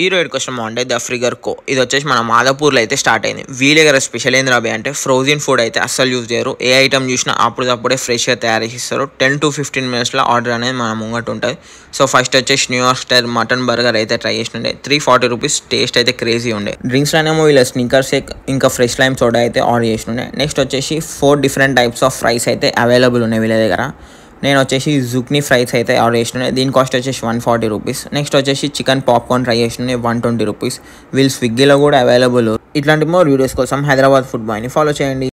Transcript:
హీరోయిడ్ question బాగుంటాయి the ఫ్రిగర్ కో ఇది వచ్చేసి మన మాదాపూర్లో అయితే స్టార్ట్ అయింది వీళ్ళ దగ్గర స్పెషల్ ఏంది రాబే అంటే ఫ్రోజన్ ఫుడ్ అయితే అస్సలు యూజ్ చేయరు ఏ ఐటమ్ చూసినా అప్పుడప్పుడే ఫ్రెష్గా తయారు చేస్తారు టెన్ టు ఫిఫ్టీన్ మినిట్స్లో ఆర్డర్ అనేది మన ముంగట ఉంటుంది సో ఫస్ట్ వచ్చేసి న్యూయార్క్ స్టైల్ మటన్ బర్గర్ అయితే ట్రై చేసిండే త్రీ ఫార్టీ రూపీస్ టేస్ట్ అయితే క్రేజీ ఉండే డ్రింక్స్ అనేమో వీళ్ళ స్నికర్స్ ఇంకా ఫ్రెష్ లైమ్ సోడా అయితే ఆర్డర్ చేసిండే నెక్స్ట్ వచ్చేసి four different types of fries అయితే అవైలబుల్ ఉన్నాయి వీళ్ళ దగ్గర నేను వచ్చేసి జుక్ని ఫ్రైస్ అయితే ఆర్డర్ చేసిన దీని కాస్ట్ వచ్చేసి వన్ ఫార్టీ రూపీస్ నెక్స్ట్ వచ్చేసి చికెన్ పాప్కార్న్ ట్రై చేసిన వన్ ట్వంటీ రూపీస్ వీళ్ళు స్విగ్గీలో కూడా అవైలబుల్ ఇట్లాంటి మోర్ వీడియోస్ కోసం హైదరాబాద్ ఫుడ్ బాయ్ని ఫాలో చేయండి